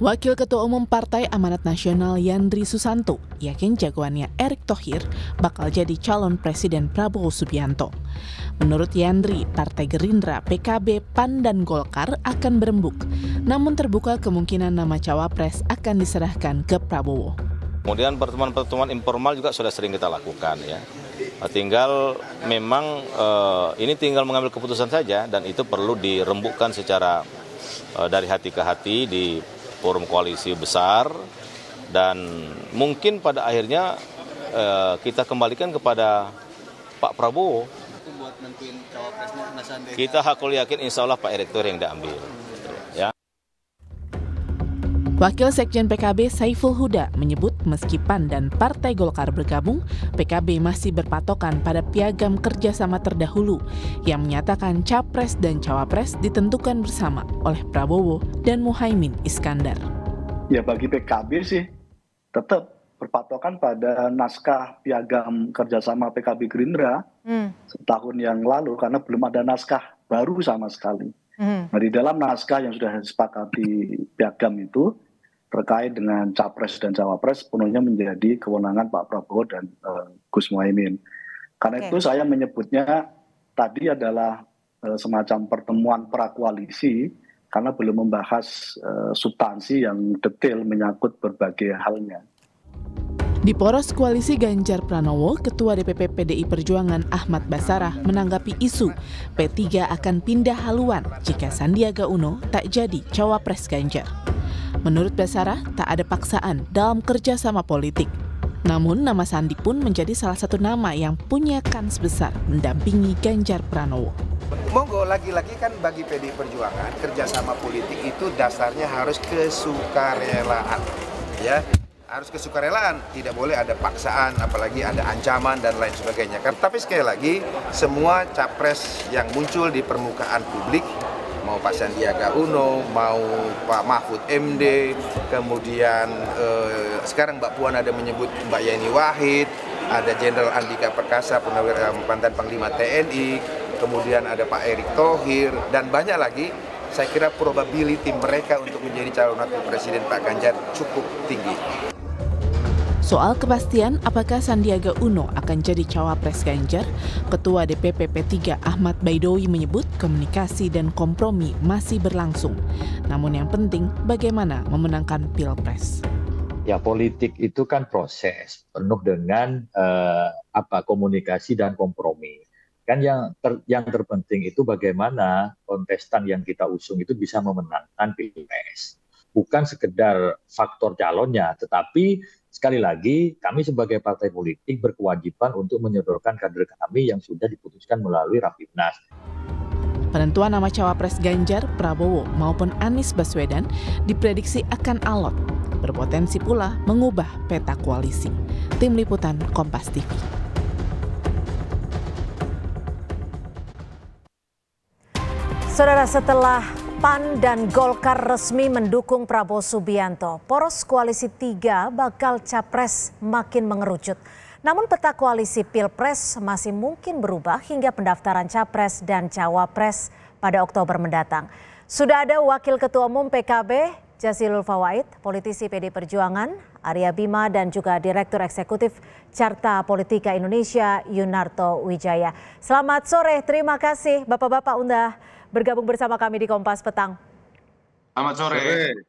Wakil Ketua Umum Partai Amanat Nasional Yandri Susanto yakin jagoannya Erick Thohir bakal jadi calon Presiden Prabowo Subianto. Menurut Yandri, Partai Gerindra, PKB, PAN, dan Golkar akan berembuk. Namun terbuka kemungkinan nama cawapres akan diserahkan ke Prabowo. Kemudian pertemuan-pertemuan informal juga sudah sering kita lakukan ya. Tinggal memang eh, ini tinggal mengambil keputusan saja dan itu perlu dirembukkan secara eh, dari hati ke hati di forum koalisi besar dan mungkin pada akhirnya eh, kita kembalikan kepada Pak Prabowo. Kita hakul yakin insya Allah Pak Erick Thohir yang diambil. Wakil Sekjen PKB Saiful Huda menyebut meski PAN dan Partai Golkar bergabung, PKB masih berpatokan pada piagam kerjasama terdahulu yang menyatakan capres dan cawapres ditentukan bersama oleh Prabowo dan Muhaimin Iskandar. Ya bagi PKB sih tetap berpatokan pada naskah piagam kerjasama PKB Gerindra hmm. setahun yang lalu karena belum ada naskah baru sama sekali. Hmm. Nah di dalam naskah yang sudah disepakati piagam itu terkait dengan capres dan cawapres penuhnya menjadi kewenangan Pak Prabowo dan uh, Gus Muhaimin. Karena okay. itu saya menyebutnya tadi adalah uh, semacam pertemuan prakoalisi karena belum membahas uh, eh, substansi yang detail menyangkut berbagai halnya. Di poros koalisi Ganjar Pranowo, Ketua DPP PDI Perjuangan Ahmad Basarah menanggapi isu P3 akan pindah haluan jika Sandiaga Uno tak jadi cawapres Ganjar. Menurut Basara, tak ada paksaan dalam kerjasama politik. Namun, nama Sandi pun menjadi salah satu nama yang punya kans besar mendampingi Ganjar Pranowo. Monggo lagi-lagi kan bagi PD Perjuangan kerjasama politik itu dasarnya harus kesukarelaan, ya harus kesukarelaan, tidak boleh ada paksaan, apalagi ada ancaman dan lain sebagainya. Kan. Tapi sekali lagi, semua capres yang muncul di permukaan publik mau Pak Sandiaga Uno, mau Pak Mahfud MD, kemudian eh, sekarang Mbak Puan ada menyebut Mbak Yeni Wahid, ada Jenderal Andika Perkasa, mantan Panglima TNI, kemudian ada Pak Erick Thohir, dan banyak lagi. Saya kira probability mereka untuk menjadi calon wakil presiden Pak Ganjar cukup tinggi. Soal kepastian apakah Sandiaga Uno akan jadi cawapres Ganjar, Ketua DPP P3 Ahmad Baidowi menyebut komunikasi dan kompromi masih berlangsung. Namun yang penting bagaimana memenangkan Pilpres. Ya politik itu kan proses penuh dengan eh, apa komunikasi dan kompromi. Kan yang ter, yang terpenting itu bagaimana kontestan yang kita usung itu bisa memenangkan Pilpres. Bukan sekedar faktor calonnya, tetapi sekali lagi kami sebagai partai politik berkewajiban untuk menyodorkan kader kami yang sudah diputuskan melalui Rapimnas. Penentuan nama cawapres Ganjar, Prabowo maupun Anies Baswedan diprediksi akan alot, berpotensi pula mengubah peta koalisi. Tim liputan Kompas TV. Saudara, setelah PAN dan Golkar resmi mendukung Prabowo Subianto. Poros koalisi tiga bakal capres makin mengerucut. Namun peta koalisi Pilpres masih mungkin berubah hingga pendaftaran capres dan cawapres pada Oktober mendatang. Sudah ada Wakil Ketua Umum PKB Jasilul Fawait, politisi PD Perjuangan, Arya Bima dan juga Direktur Eksekutif Carta Politika Indonesia Yunarto Wijaya. Selamat sore, terima kasih Bapak-Bapak undah bergabung bersama kami di Kompas Petang. Selamat sore.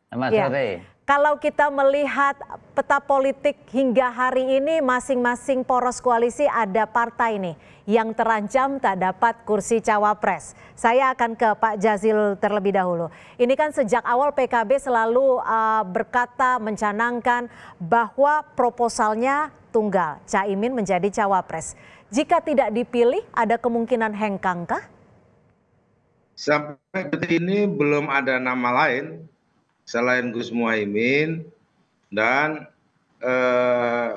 Selamat ya. sore. Kalau kita melihat peta politik hingga hari ini masing-masing poros koalisi ada partai nih yang terancam tak dapat kursi cawapres. Saya akan ke Pak Jazil terlebih dahulu. Ini kan sejak awal PKB selalu uh, berkata mencanangkan bahwa proposalnya tunggal, Caimin menjadi cawapres. Jika tidak dipilih ada kemungkinan hengkangkah? Sampai detik ini belum ada nama lain selain Gus Muhaimin dan eh,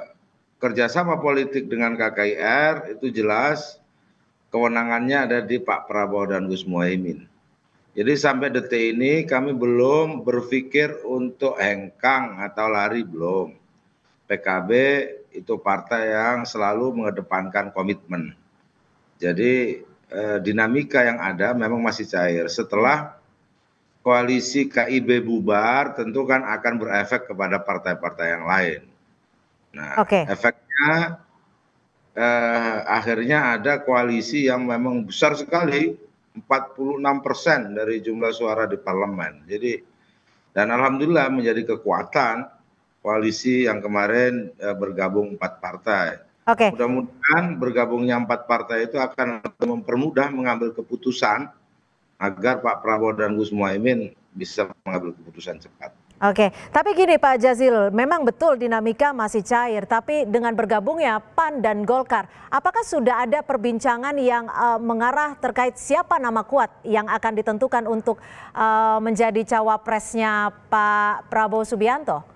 kerjasama politik dengan KKIR itu jelas kewenangannya ada di Pak Prabowo dan Gus Muhaimin. Jadi sampai detik ini kami belum berpikir untuk hengkang atau lari belum. PKB itu partai yang selalu mengedepankan komitmen. Jadi Eh, dinamika yang ada memang masih cair. Setelah koalisi KIB bubar, tentu kan akan berefek kepada partai-partai yang lain. Nah, okay. efeknya eh, akhirnya ada koalisi yang memang besar sekali, 46 persen dari jumlah suara di parlemen. Jadi dan alhamdulillah menjadi kekuatan koalisi yang kemarin eh, bergabung empat partai. Oke. mudah mudahan bergabungnya empat partai itu akan mempermudah mengambil keputusan agar Pak Prabowo dan Gus Muhaimin bisa mengambil keputusan cepat. Oke, tapi gini Pak Jazil, memang betul dinamika masih cair, tapi dengan bergabungnya PAN dan Golkar, apakah sudah ada perbincangan yang uh, mengarah terkait siapa nama kuat yang akan ditentukan untuk uh, menjadi cawapresnya Pak Prabowo Subianto?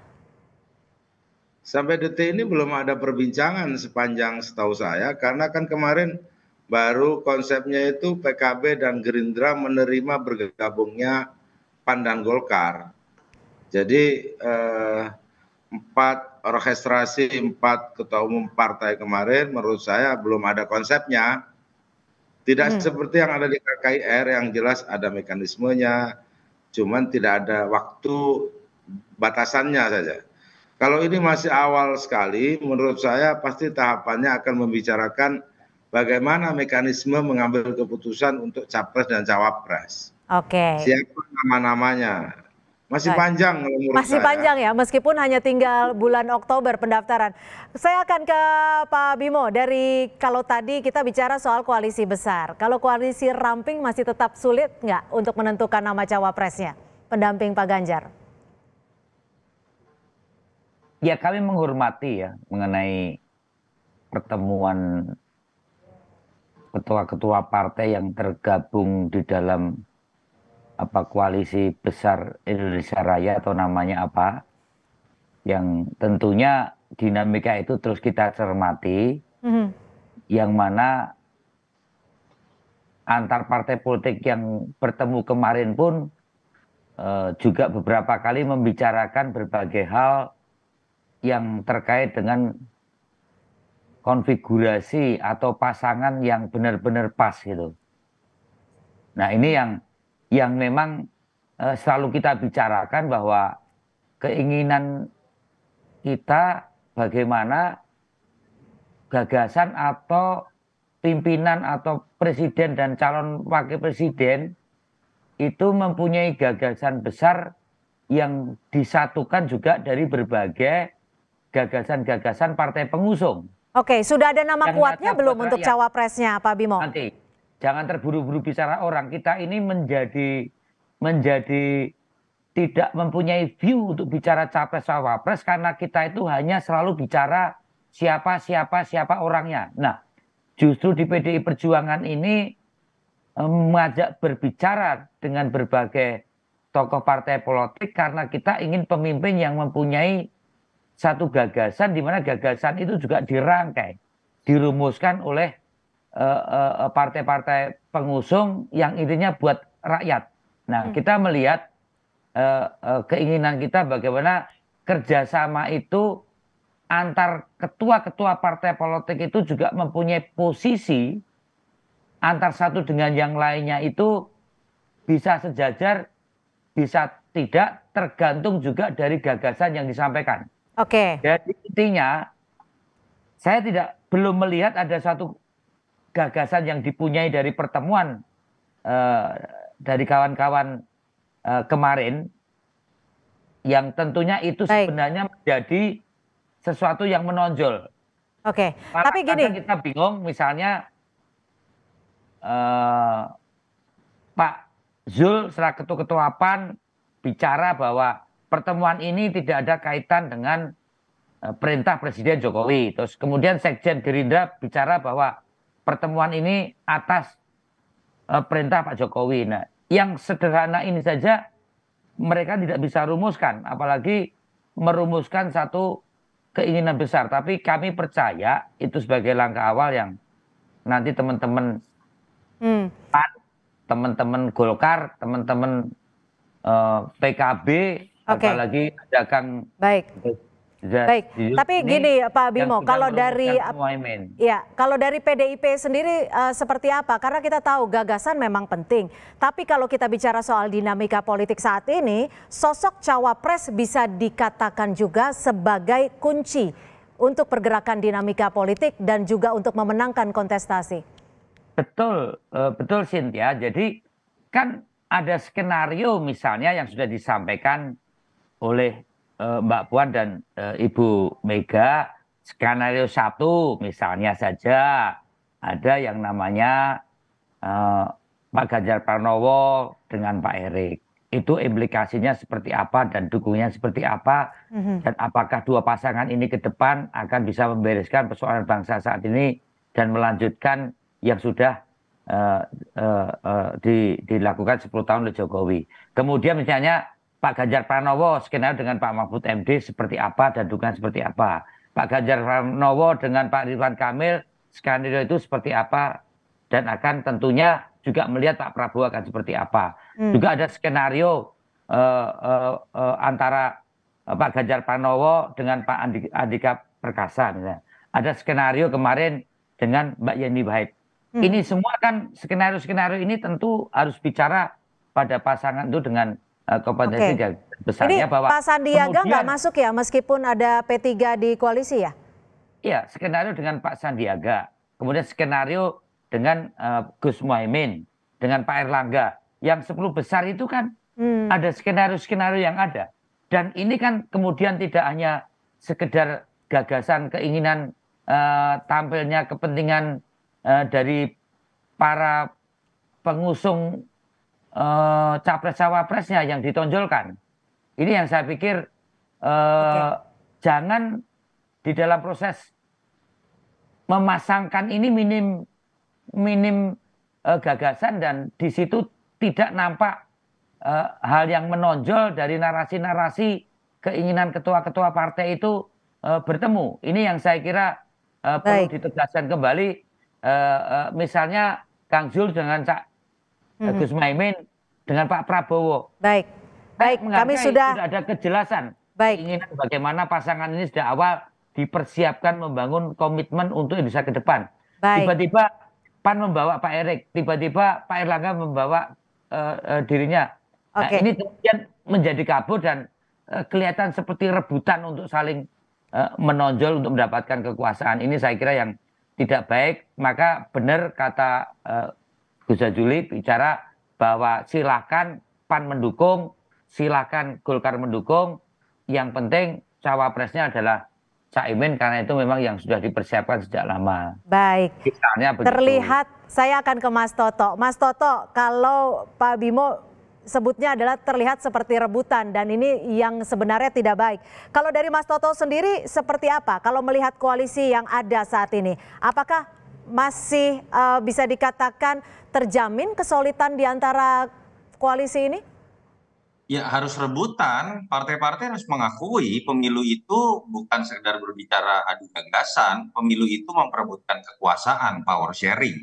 Sampai detik ini belum ada perbincangan sepanjang setahu saya karena kan kemarin baru konsepnya itu PKB dan Gerindra menerima bergabungnya PAN dan Golkar. Jadi eh, empat orkestrasi empat ketua umum partai kemarin menurut saya belum ada konsepnya. Tidak hmm. seperti yang ada di KKIR yang jelas ada mekanismenya, cuman tidak ada waktu batasannya saja kalau ini masih awal sekali menurut saya pasti tahapannya akan membicarakan bagaimana mekanisme mengambil keputusan untuk capres dan cawapres. Oke. Okay. Siapa nama-namanya? Masih Baik. panjang Masih saya. panjang ya, meskipun hanya tinggal bulan Oktober pendaftaran. Saya akan ke Pak Bimo dari kalau tadi kita bicara soal koalisi besar. Kalau koalisi ramping masih tetap sulit nggak untuk menentukan nama cawapresnya, pendamping Pak Ganjar? Ya kami menghormati ya mengenai pertemuan ketua-ketua partai yang tergabung di dalam apa koalisi besar Indonesia Raya atau namanya apa yang tentunya dinamika itu terus kita cermati mm -hmm. yang mana antar partai politik yang bertemu kemarin pun uh, juga beberapa kali membicarakan berbagai hal yang terkait dengan konfigurasi atau pasangan yang benar-benar pas gitu. Nah ini yang yang memang eh, selalu kita bicarakan bahwa keinginan kita bagaimana gagasan atau pimpinan atau presiden dan calon wakil presiden itu mempunyai gagasan besar yang disatukan juga dari berbagai gagasan-gagasan partai pengusung. Oke, sudah ada nama kuatnya belum rakyat. untuk cawapresnya, Pak Bimo? Nanti, jangan terburu-buru bicara orang. Kita ini menjadi menjadi tidak mempunyai view untuk bicara capres cawapres karena kita itu hanya selalu bicara siapa siapa siapa orangnya. Nah, justru di PDI Perjuangan ini mengajak berbicara dengan berbagai tokoh partai politik karena kita ingin pemimpin yang mempunyai satu gagasan di mana gagasan itu juga dirangkai, dirumuskan oleh eh, eh, eh, partai-partai uh, uh, pengusung yang intinya buat rakyat. Nah, hmm. kita melihat uh, uh, keinginan kita bagaimana kerjasama itu antar ketua-ketua partai politik itu juga mempunyai posisi antar satu dengan yang lainnya itu bisa sejajar, bisa tidak, tergantung juga dari gagasan yang disampaikan. Oke. Okay. Jadi intinya saya tidak belum melihat ada satu gagasan yang dipunyai dari pertemuan uh, dari kawan-kawan uh, kemarin yang tentunya itu Baik. sebenarnya menjadi sesuatu yang menonjol. Oke, okay. tapi gini. Kita bingung misalnya uh, Pak Zul selaku ketua ketua PAN bicara bahwa pertemuan ini tidak ada kaitan dengan eh, perintah Presiden Jokowi. Terus kemudian Sekjen Gerindra bicara bahwa pertemuan ini atas eh, perintah Pak Jokowi. Nah, yang sederhana ini saja mereka tidak bisa rumuskan, apalagi merumuskan satu keinginan besar. Tapi kami percaya itu sebagai langkah awal yang nanti teman-teman hmm. teman-teman Golkar, teman-teman uh, eh, PKB okay. apalagi ada Kang Baik. Baik, tapi gini Pak Bimo, iya, kalau dari ya kalau dari PDIP sendiri uh, seperti apa? Karena kita tahu gagasan memang penting, tapi kalau kita bicara soal dinamika politik saat ini, sosok cawapres bisa dikatakan juga sebagai kunci untuk pergerakan dinamika politik dan juga untuk memenangkan kontestasi. Betul, eh, betul Sintia. Jadi kan ada skenario misalnya yang sudah disampaikan oleh uh, Mbak Puan dan uh, Ibu Mega skenario satu misalnya saja ada yang namanya uh, Pak Ganjar Pranowo dengan Pak Erik itu implikasinya seperti apa dan dukungnya seperti apa mm-hmm. dan apakah dua pasangan ini ke depan akan bisa membereskan persoalan bangsa saat ini dan melanjutkan yang sudah uh, uh, uh, di, dilakukan 10 tahun oleh Jokowi. Kemudian misalnya Pak Ganjar Pranowo skenario dengan Pak Mahfud MD seperti apa dan dukungan seperti apa. Pak Ganjar Pranowo dengan Pak Ridwan Kamil skenario itu seperti apa dan akan tentunya juga melihat Pak Prabowo akan seperti apa. Hmm. Juga ada skenario uh, uh, uh, antara Pak Ganjar Pranowo dengan Pak Andika Perkasa misalnya. Ada skenario kemarin dengan Mbak Yeni baik Hmm. Ini semua kan skenario-skenario ini tentu harus bicara pada pasangan itu dengan Eh, kompetensi okay. besarnya Jadi, bahwa Pak Sandiaga nggak masuk ya meskipun ada P3 di koalisi ya? Iya, skenario dengan Pak Sandiaga, kemudian skenario dengan uh, Gus Muhaimin, dengan Pak Erlangga. Yang sepuluh besar itu kan hmm. ada skenario-skenario yang ada. Dan ini kan kemudian tidak hanya sekedar gagasan, keinginan uh, tampilnya kepentingan uh, dari para pengusung uh, capres-cawapresnya yang ditonjolkan. Ini yang saya pikir uh, eh, okay. jangan di dalam proses memasangkan ini minim minim uh, gagasan dan di situ tidak nampak uh, hal yang menonjol dari narasi-narasi keinginan ketua-ketua partai itu uh, bertemu. Ini yang saya kira uh, perlu ditegaskan kembali. Uh, uh, misalnya Kang Zul dengan Cak hmm. Gus Maimin dengan Pak Prabowo. Baik. Kan baik, kami sudah... sudah ada kejelasan. Baik. Ingin bagaimana pasangan ini sejak awal dipersiapkan membangun komitmen untuk Indonesia ke depan. Tiba-tiba PAN membawa Pak Erik, tiba-tiba Pak Erlangga membawa uh, uh, dirinya. Nah, okay. ini kemudian menjadi kabur dan uh, kelihatan seperti rebutan untuk saling uh, menonjol untuk mendapatkan kekuasaan. Ini saya kira yang tidak baik. Maka benar kata uh, Gus Juli bicara bahwa silakan PAN mendukung, silakan Golkar mendukung, yang penting cawapresnya adalah caimin karena itu memang yang sudah dipersiapkan sejak lama. Baik. Terlihat saya akan ke Mas Toto. Mas Toto, kalau Pak Bimo sebutnya adalah terlihat seperti rebutan dan ini yang sebenarnya tidak baik. Kalau dari Mas Toto sendiri seperti apa? Kalau melihat koalisi yang ada saat ini, apakah masih uh, bisa dikatakan terjamin kesulitan di antara koalisi ini? Ya harus rebutan, partai-partai harus mengakui pemilu itu bukan sekedar berbicara adu gagasan, pemilu itu memperebutkan kekuasaan, power sharing.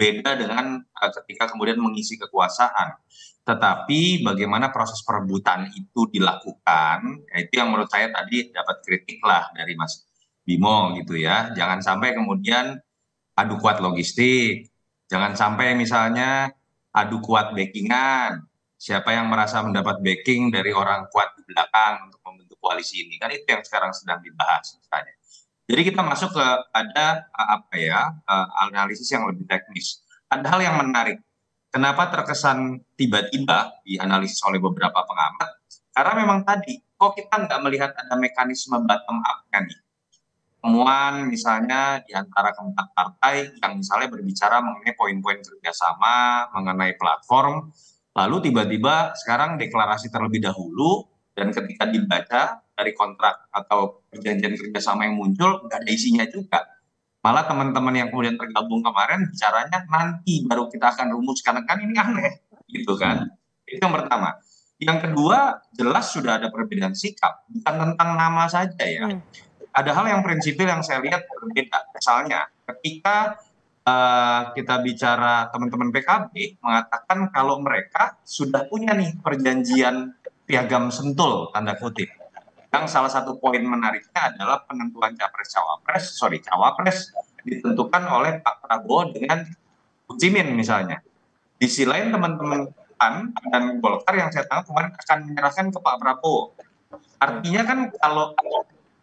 Beda dengan eh, ketika kemudian mengisi kekuasaan. Tetapi bagaimana proses perebutan itu dilakukan, ya, itu yang menurut saya tadi dapat kritik lah dari Mas Bimo gitu ya. Jangan sampai kemudian adu kuat logistik. Jangan sampai misalnya adu kuat backingan. Siapa yang merasa mendapat backing dari orang kuat di belakang untuk membentuk koalisi ini. Kan itu yang sekarang sedang dibahas misalnya. Jadi kita masuk ke ada apa ya analisis yang lebih teknis. Ada hal yang menarik. Kenapa terkesan tiba-tiba dianalisis oleh beberapa pengamat? Karena memang tadi kok kita nggak melihat ada mekanisme bottom up kan nih pertemuan misalnya di antara keempat partai yang misalnya berbicara mengenai poin-poin kerjasama, mengenai platform, lalu tiba-tiba sekarang deklarasi terlebih dahulu dan ketika dibaca dari kontrak atau perjanjian kerjasama yang muncul nggak ada isinya juga. Malah teman-teman yang kemudian tergabung kemarin bicaranya nanti baru kita akan rumuskan kan ini aneh gitu kan. Itu yang pertama. Yang kedua jelas sudah ada perbedaan sikap bukan tentang nama saja ya. Hmm ada hal yang prinsipil yang saya lihat berbeda. Misalnya, ketika uh, kita bicara teman-teman PKB mengatakan kalau mereka sudah punya nih perjanjian piagam sentul tanda kutip. Yang salah satu poin menariknya adalah penentuan capres cawapres, sorry cawapres ditentukan oleh Pak Prabowo dengan Cimin misalnya. Di sisi lain teman-teman PAN dan Golkar yang saya tahu kemarin akan menyerahkan ke Pak Prabowo. Artinya kan kalau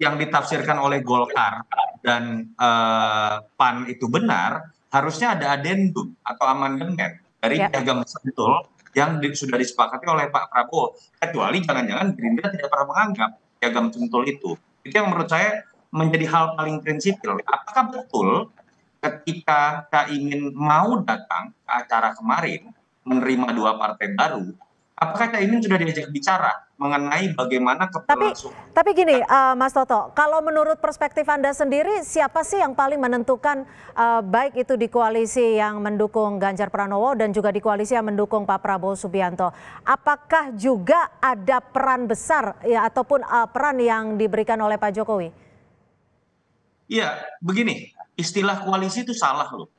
yang ditafsirkan oleh Golkar dan uh, PAN itu benar, harusnya ada adendum atau amandemen dari ya. piagam Sentul yang di, sudah disepakati oleh Pak Prabowo. Kecuali jangan-jangan Gerindra tidak pernah menganggap piagam Sentul itu. Itu yang menurut saya menjadi hal paling prinsipil. Apakah betul ketika Caimin mau datang ke acara kemarin menerima dua partai baru, apakah Caimin sudah diajak bicara? mengenai bagaimana Tapi, tapi gini, uh, Mas Toto, kalau menurut perspektif Anda sendiri, siapa sih yang paling menentukan uh, baik itu di koalisi yang mendukung Ganjar Pranowo dan juga di koalisi yang mendukung Pak Prabowo Subianto? Apakah juga ada peran besar ya ataupun uh, peran yang diberikan oleh Pak Jokowi? Iya, begini, istilah koalisi itu salah loh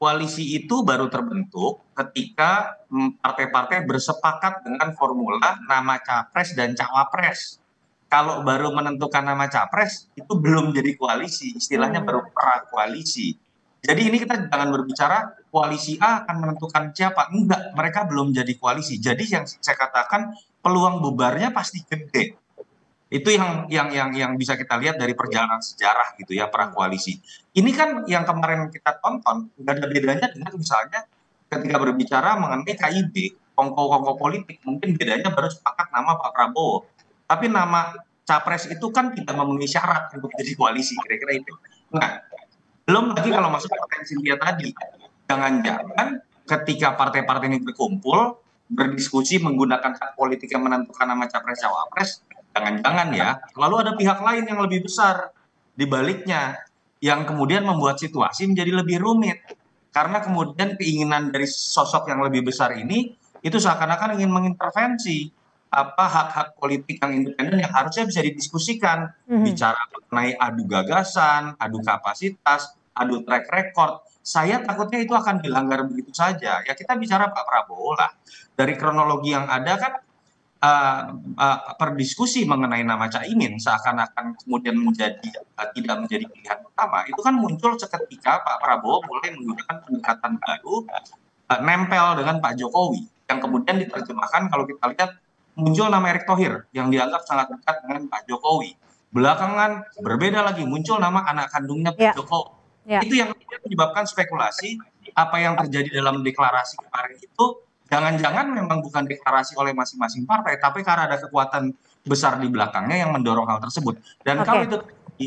koalisi itu baru terbentuk ketika partai-partai bersepakat dengan formula nama capres dan cawapres. Kalau baru menentukan nama capres, itu belum jadi koalisi, istilahnya hmm. baru pra koalisi. Jadi ini kita jangan berbicara koalisi A akan menentukan siapa. Enggak, mereka belum jadi koalisi. Jadi yang saya katakan peluang bubarnya pasti gede itu yang yang yang yang bisa kita lihat dari perjalanan sejarah gitu ya perang hmm. koalisi ini kan yang kemarin kita tonton nggak ada bedanya dengan misalnya ketika berbicara mengenai KIB kongko-kongko politik mungkin bedanya baru sepakat nama Pak Prabowo tapi nama capres itu kan tidak memenuhi syarat untuk jadi koalisi kira-kira itu nah belum lagi kalau masuk potensi dia tadi jangan-jangan ketika partai-partai ini berkumpul berdiskusi menggunakan hak politik yang menentukan nama capres cawapres jangan-jangan ya, nah. lalu ada pihak lain yang lebih besar di baliknya yang kemudian membuat situasi menjadi lebih rumit. Karena kemudian keinginan dari sosok yang lebih besar ini itu seakan-akan ingin mengintervensi apa hak-hak politik yang independen yang harusnya bisa didiskusikan, mm-hmm. bicara mengenai adu gagasan, adu kapasitas, adu track record. Saya takutnya itu akan dilanggar begitu saja. Ya kita bicara Pak Prabowo lah. Dari kronologi yang ada kan Eh, eh, perdiskusi mengenai nama caimin seakan-akan kemudian menjadi eh, tidak menjadi pilihan utama itu kan muncul seketika Pak Prabowo mulai menggunakan pendekatan baru nempel dengan Pak Jokowi yang kemudian diterjemahkan kalau kita lihat muncul nama Erick Thohir yang dianggap sangat dekat dengan Pak Jokowi belakangan berbeda lagi muncul nama anak kandungnya Pak ya. Jokowi ya. itu yang menyebabkan spekulasi apa yang terjadi dalam deklarasi kemarin itu jangan-jangan memang bukan deklarasi oleh masing-masing partai, tapi karena ada kekuatan besar di belakangnya yang mendorong hal tersebut. Dan okay. kalau itu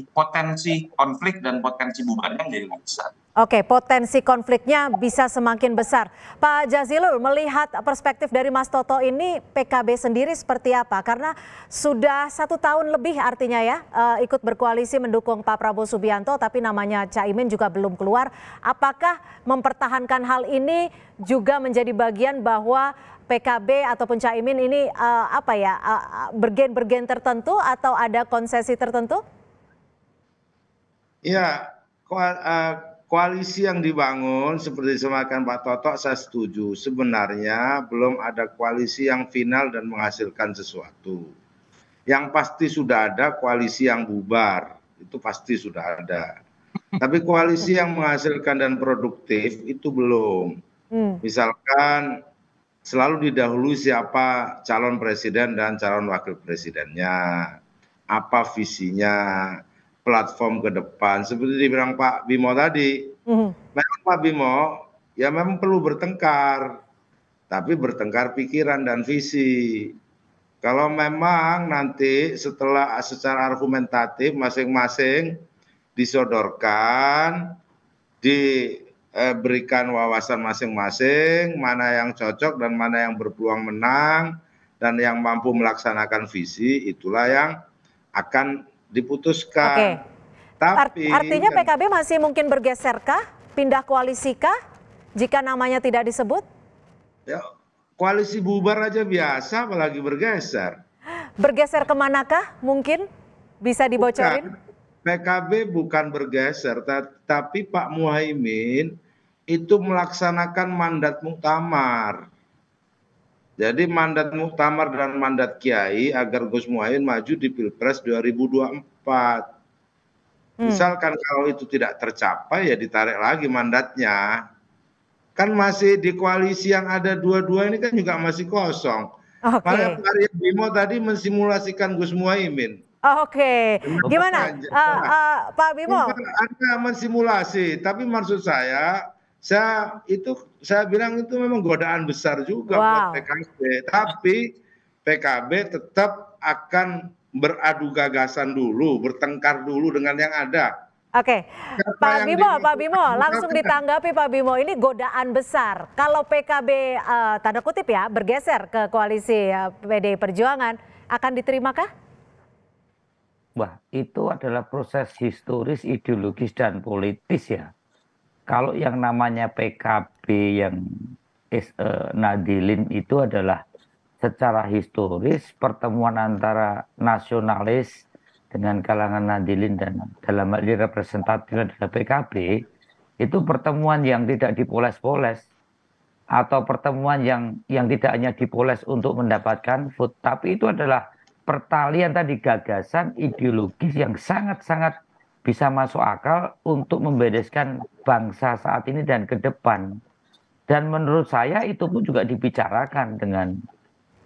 potensi konflik dan potensi bubarnya kan menjadi lebih besar. Oke, potensi konfliknya bisa semakin besar. Pak Jazilul, melihat perspektif dari Mas Toto ini, PKB sendiri seperti apa? Karena sudah satu tahun lebih artinya ya, eh, ikut berkoalisi mendukung Pak Prabowo Subianto, tapi namanya Caimin juga belum keluar. Apakah mempertahankan hal ini juga menjadi bagian bahwa PKB ataupun Caimin ini eh, apa ya, eh, bergen-bergen tertentu atau ada konsesi tertentu? Ya, koalisi yang dibangun seperti semakan Pak Toto saya setuju. Sebenarnya belum ada koalisi yang final dan menghasilkan sesuatu. Yang pasti sudah ada koalisi yang bubar, itu pasti sudah ada. Tapi koalisi yang menghasilkan dan produktif itu belum. Hmm. Misalkan selalu didahului siapa calon presiden dan calon wakil presidennya, apa visinya, platform ke depan. Seperti dibilang Pak Bimo tadi, mm-hmm. memang Pak Bimo ya memang perlu bertengkar, tapi bertengkar pikiran dan visi. Kalau memang nanti setelah secara argumentatif masing-masing disodorkan, diberikan wawasan masing-masing, mana yang cocok dan mana yang berpeluang menang, dan yang mampu melaksanakan visi, itulah yang akan diputuskan. Okay. Tapi artinya kan PKB masih mungkin bergeser bergeserkah, pindah koalisikah jika namanya tidak disebut? Ya, koalisi bubar aja biasa apalagi bergeser. Bergeser kemanakah mungkin bisa dibocorin? Bukan. PKB bukan bergeser, tapi Pak Muhaimin itu melaksanakan mandat muktamar jadi mandat muhtamar dan mandat kiai agar Gus Muhaymin maju di Pilpres 2024. Hmm. Misalkan kalau itu tidak tercapai ya ditarik lagi mandatnya. Kan masih di koalisi yang ada dua-dua ini kan juga masih kosong. Okay. Pak Arya Bimo tadi mensimulasikan Gus Muhaymin. Oh, Oke, okay. gimana, Uh, uh, Pak Bimo? Anda mensimulasi, tapi maksud saya saya itu saya bilang itu memang godaan besar juga wow. buat PKB tapi PKB tetap akan beradu gagasan dulu bertengkar dulu dengan yang ada Oke, okay. Pak Bimo, dimiliki, Pak Bimo, langsung ditanggapi Pak Bimo. Ini godaan besar. Kalau PKB uh, eh, tanda kutip ya bergeser ke koalisi uh, eh, PDI Perjuangan, akan diterimakah? Wah, itu adalah proses historis, ideologis dan politis ya kalau yang namanya PKB yang uh, Nadilin itu adalah secara historis pertemuan antara nasionalis dengan kalangan Nadilin dan dalam hal ini representatif adalah PKB itu pertemuan yang tidak dipoles-poles atau pertemuan yang yang tidak hanya dipoles untuk mendapatkan vote tapi itu adalah pertalian tadi gagasan ideologis yang sangat-sangat bisa masuk akal untuk membedeskan bangsa saat ini dan ke depan. Dan menurut saya itu pun juga dibicarakan dengan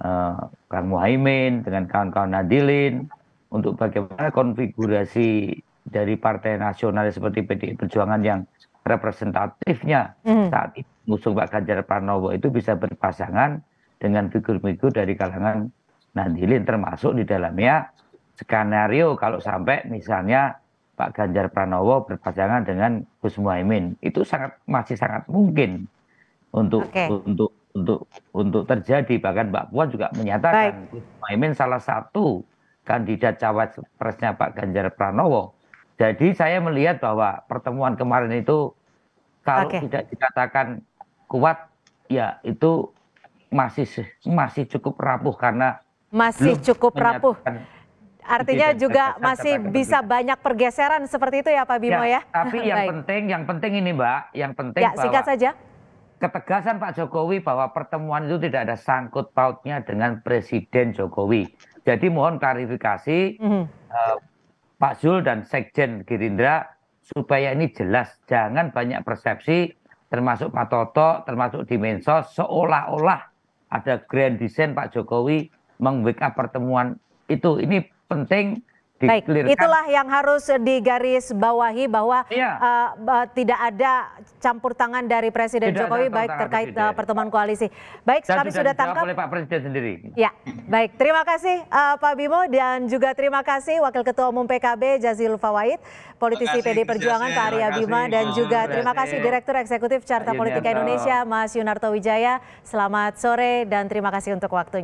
uh, Kang Muhaimin, dengan kawan-kawan Nadilin, untuk bagaimana konfigurasi dari partai nasional seperti PDI Perjuangan yang representatifnya mm. saat itu musuh Pak Ganjar Pranowo itu bisa berpasangan dengan figur-figur dari kalangan Nadilin termasuk di dalamnya skenario kalau sampai misalnya Pak Ganjar Pranowo berpasangan dengan Gus Muhaimin itu sangat masih sangat mungkin untuk okay. untuk untuk untuk terjadi bahkan Mbak Puan juga menyatakan Baik. Gus Muhaimin salah satu kandidat cawapresnya Pak Ganjar Pranowo. Jadi saya melihat bahwa pertemuan kemarin itu kalau okay. tidak dikatakan kuat ya itu masih masih cukup rapuh karena masih cukup rapuh Artinya juga masih bisa banyak pergeseran seperti itu ya Pak Bimo ya. ya? Tapi yang penting, yang penting ini Mbak, yang penting ya, bahwa singkat saja. Ketegasan Pak Jokowi bahwa pertemuan itu tidak ada sangkut pautnya dengan Presiden Jokowi. Jadi mohon klarifikasi mm -hmm. uh, Pak Zul dan Sekjen Gerindra supaya ini jelas, jangan banyak persepsi termasuk Pak Toto, termasuk di seolah-olah ada grand design Pak Jokowi meng up pertemuan itu ini penting Baik, itulah yang harus digarisbawahi bahwa iya. uh, uh, tidak ada campur tangan dari Presiden tidak Jokowi baik terkait Presiden. Eh, pertemuan koalisi. Baik, dan kami sudah, tangkap oleh Pak Presiden sendiri. Ya, baik. Terima kasih uh, Pak Bimo dan juga terima kasih Wakil Ketua Umum PKB Jazil Fawait, politisi PD Perjuangan Pak Arya Bima dan juga terima kasih Direktur Eksekutif Carta Politika Indonesia Mas Yunarto Wijaya. Selamat sore dan terima kasih untuk waktunya.